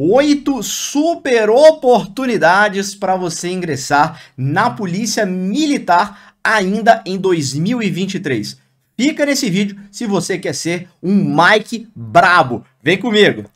oito super oportunidades para você ingressar na Polícia Militar ainda em 2023. Fica nesse vídeo se você quer ser um Mike brabo. Vem comigo!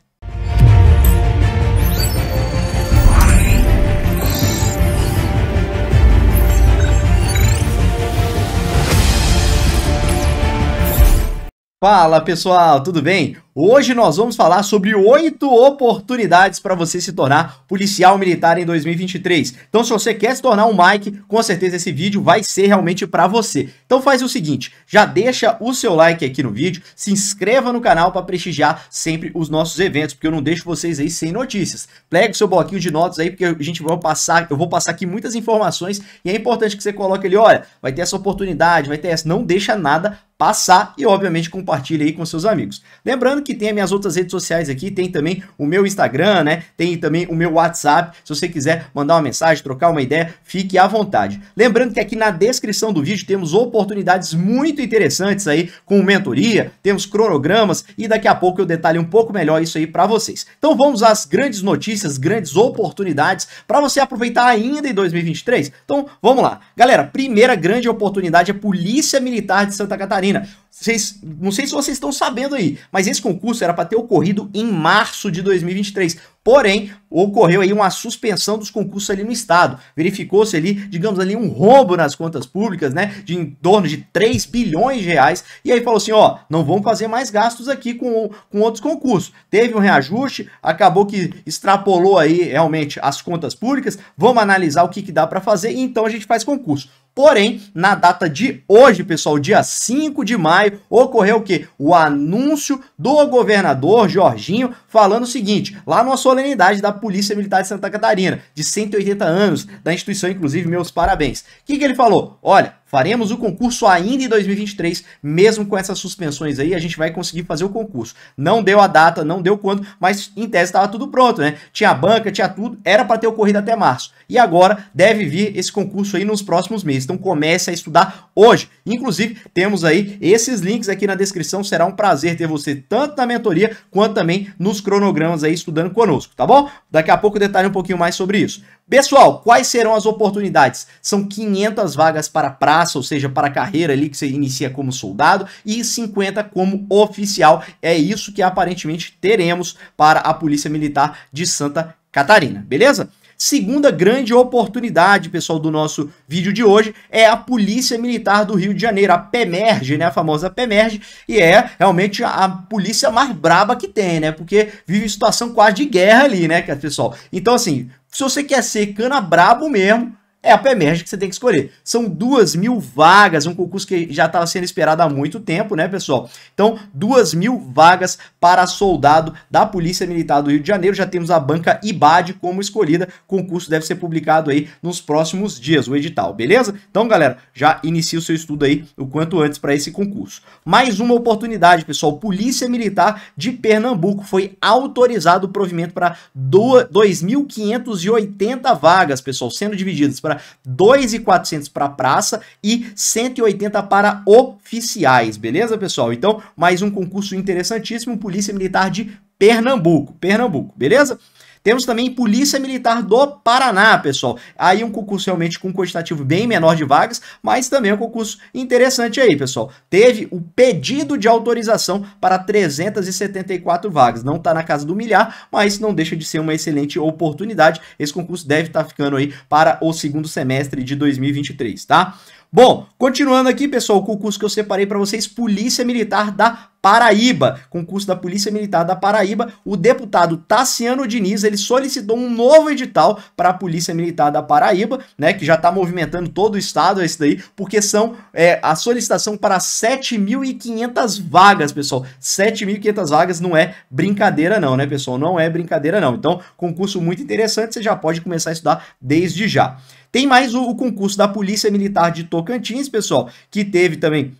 Fala pessoal, tudo bem? Hoje nós vamos falar sobre oito oportunidades para você se tornar policial militar em 2023. Então, se você quer se tornar um Mike, com certeza esse vídeo vai ser realmente para você. Então, faz o seguinte, já deixa o seu like aqui no vídeo, se inscreva no canal para prestigiar sempre os nossos eventos, porque eu não deixo vocês aí sem notícias. Pega o seu bloquinho de notas aí, porque a gente vai passar, eu vou passar aqui muitas informações e é importante que você coloque ali, olha, vai ter essa oportunidade, vai ter essa, não deixa nada passar e, obviamente, compartilhe aí com seus amigos. Lembrando que tem as minhas outras redes sociais aqui, tem também o meu Instagram, né? Tem também o meu WhatsApp. Se você quiser mandar uma mensagem, trocar uma ideia, fique à vontade. Lembrando que aqui na descrição do vídeo temos oportunidades muito interessantes aí com mentoria, temos cronogramas e daqui a pouco eu detalho um pouco melhor isso aí para vocês. Então vamos às grandes notícias, grandes oportunidades para você aproveitar ainda em 2023. Então vamos lá. Galera, primeira grande oportunidade é a Polícia Militar de Santa Catarina Catarina. Vocês, não sei se vocês estão sabendo aí, mas esse concurso era para ter ocorrido em março de 2023. Porém, ocorreu aí uma suspensão dos concursos ali no estado. Verificou-se ali, digamos ali, um rombo nas contas públicas, né, de em torno de 3 bilhões de reais. E aí falou assim, ó, não vamos fazer mais gastos aqui com, com outros concursos. Teve um reajuste, acabou que extrapolou aí realmente as contas públicas. Vamos analisar o que, que dá para fazer e então a gente faz concurso. Porém, na data de hoje, pessoal, dia 5 de maio, ocorreu o quê? O anúncio do governador Jorginho falando o seguinte, lá numa solenidade da Polícia Militar de Santa Catarina, de 180 anos, da instituição, inclusive, meus parabéns. O que, que ele falou? Olha, Faremos o concurso ainda em 2023, mesmo com essas suspensões aí, a gente vai conseguir fazer o concurso. Não deu a data, não deu quando, mas em tese estava tudo pronto, né? Tinha banca, tinha tudo, era para ter ocorrido até março. E agora deve vir esse concurso aí nos próximos meses. Então comece a estudar hoje. Inclusive, temos aí esses links aqui na descrição. Será um prazer ter você tanto na mentoria quanto também nos cronogramas aí estudando conosco, tá bom? Daqui a pouco eu um pouquinho mais sobre isso. Pessoal, quais serão as oportunidades? São 500 vagas para praça, ou seja, para carreira ali que você inicia como soldado e 50 como oficial. É isso que aparentemente teremos para a Polícia Militar de Santa Catarina, beleza? Segunda grande oportunidade, pessoal, do nosso vídeo de hoje é a Polícia Militar do Rio de Janeiro, a PEMERG, né? A famosa PEMERG, e é realmente a polícia mais braba que tem, né? Porque vive situação quase de guerra ali, né, é, pessoal? Então, assim, se você quer ser cana brabo mesmo, é a PEMERG que você tem que escolher. São duas mil vagas, é um concurso que já estava sendo esperado há muito tempo, né, pessoal? Então, duas mil vagas para soldado da Polícia Militar do Rio de Janeiro. Já temos a banca IBAD como escolhida. O concurso deve ser publicado aí nos próximos dias, o edital, beleza? Então, galera, já inicie o seu estudo aí o quanto antes para esse concurso. Mais uma oportunidade, pessoal. Polícia Militar de Pernambuco foi autorizado o provimento para 2.580 vagas, pessoal, sendo divididas para para 2.400 para praça e 180 para oficiais, beleza, pessoal? Então, mais um concurso interessantíssimo, Polícia Militar de Pernambuco, Pernambuco, beleza? Temos também Polícia Militar do Paraná, pessoal. Aí um concurso realmente com um quantitativo bem menor de vagas, mas também um concurso interessante aí, pessoal. Teve o pedido de autorização para 374 vagas. Não está na casa do milhar, mas não deixa de ser uma excelente oportunidade. Esse concurso deve estar tá ficando aí para o segundo semestre de 2023, tá? Bom, continuando aqui, pessoal, com o curso que eu separei para vocês, Polícia Militar da Paraíba, concurso da Polícia Militar da Paraíba, o deputado Tassiano Diniz, ele solicitou um novo edital para a Polícia Militar da Paraíba, né, que já está movimentando todo o estado, é isso daí, porque são é, a solicitação para 7.500 vagas, pessoal, 7.500 vagas não é brincadeira não, né, pessoal, não é brincadeira não, então, concurso muito interessante, você já pode começar a estudar desde já. Tem mais o, o concurso da Polícia Militar de Tocantins, pessoal, que teve também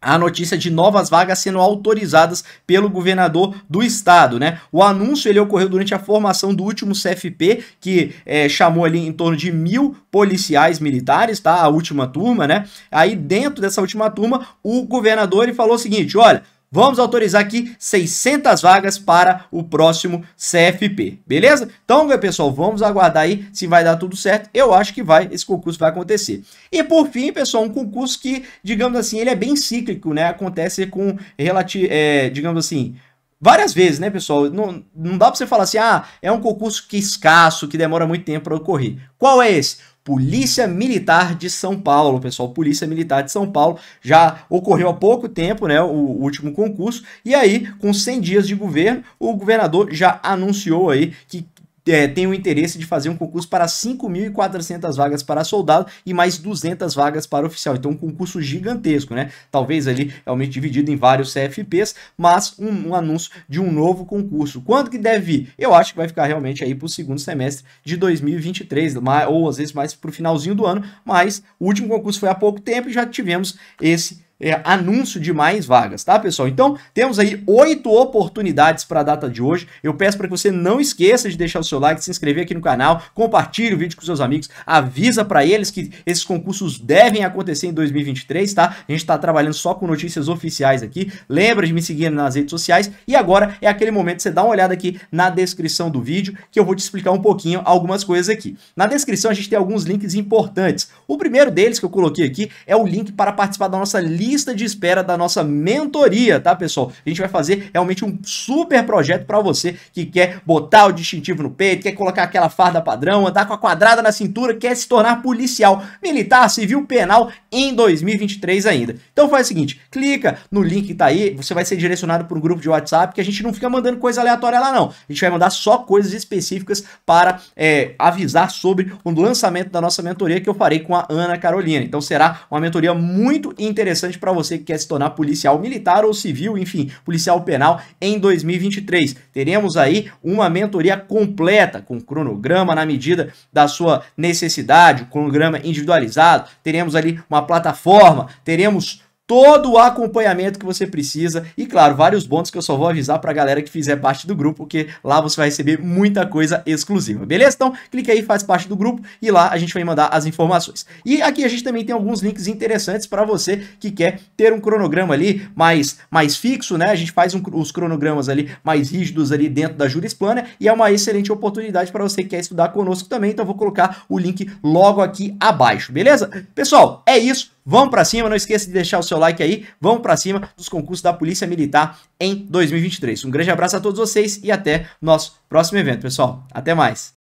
a notícia de novas vagas sendo autorizadas pelo governador do estado, né? O anúncio ele ocorreu durante a formação do último CFP que é, chamou ali em torno de mil policiais militares, tá? A última turma, né? Aí dentro dessa última turma o governador ele falou o seguinte, olha vamos autorizar aqui 600 vagas para o próximo CFP, beleza? Então, pessoal, vamos aguardar aí se vai dar tudo certo. Eu acho que vai, esse concurso vai acontecer. E por fim, pessoal, um concurso que, digamos assim, ele é bem cíclico, né? Acontece com, relati é, digamos assim, várias vezes, né, pessoal? Não, não dá para você falar assim, ah, é um concurso que é escasso, que demora muito tempo para ocorrer. Qual é esse? Polícia Militar de São Paulo, pessoal. Polícia Militar de São Paulo já ocorreu há pouco tempo, né? O, último concurso. E aí, com 100 dias de governo, o governador já anunciou aí que é, tem o interesse de fazer um concurso para 5.400 vagas para soldado e mais 200 vagas para oficial. Então, um concurso gigantesco, né? Talvez ali realmente dividido em vários CFPs, mas um, um anúncio de um novo concurso. Quando que deve vir? Eu acho que vai ficar realmente aí para o segundo semestre de 2023, ou às vezes mais para o finalzinho do ano, mas o último concurso foi há pouco tempo e já tivemos esse é, anúncio de mais vagas, tá, pessoal? Então, temos aí oito oportunidades para a data de hoje. Eu peço para que você não esqueça de deixar o seu like, se inscrever aqui no canal, compartilhe o vídeo com seus amigos, avisa para eles que esses concursos devem acontecer em 2023, tá? A gente está trabalhando só com notícias oficiais aqui. Lembra de me seguir nas redes sociais e agora é aquele momento que você dá uma olhada aqui na descrição do vídeo que eu vou te explicar um pouquinho algumas coisas aqui. Na descrição a gente tem alguns links importantes. O primeiro deles que eu coloquei aqui é o link para participar da nossa lista lista de espera da nossa mentoria, tá, pessoal? A gente vai fazer realmente um super projeto para você que quer botar o distintivo no peito, quer colocar aquela farda padrão, andar com a quadrada na cintura, quer se tornar policial, militar, civil, penal em 2023 ainda. Então faz o seguinte, clica no link que tá aí, você vai ser direcionado para um grupo de WhatsApp que a gente não fica mandando coisa aleatória lá não. A gente vai mandar só coisas específicas para é, avisar sobre o lançamento da nossa mentoria que eu farei com a Ana Carolina. Então será uma mentoria muito interessante interessante para você que quer se tornar policial militar ou civil, enfim, policial penal em 2023. Teremos aí uma mentoria completa com cronograma na medida da sua necessidade, cronograma individualizado. Teremos ali uma plataforma, teremos todo o acompanhamento que você precisa e, claro, vários bônus que eu só vou avisar para a galera que fizer parte do grupo, porque lá você vai receber muita coisa exclusiva, beleza? Então, clica aí, faz parte do grupo e lá a gente vai mandar as informações. E aqui a gente também tem alguns links interessantes para você que quer ter um cronograma ali mais, mais fixo, né? A gente faz um, os cronogramas ali mais rígidos ali dentro da Jurisplana e é uma excelente oportunidade para você que quer estudar conosco também, então eu vou colocar o link logo aqui abaixo, beleza? Pessoal, é isso. Vamos para cima, não esqueça de deixar o seu like aí. Vamos para cima dos concursos da Polícia Militar em 2023. Um grande abraço a todos vocês e até nosso próximo evento, pessoal. Até mais.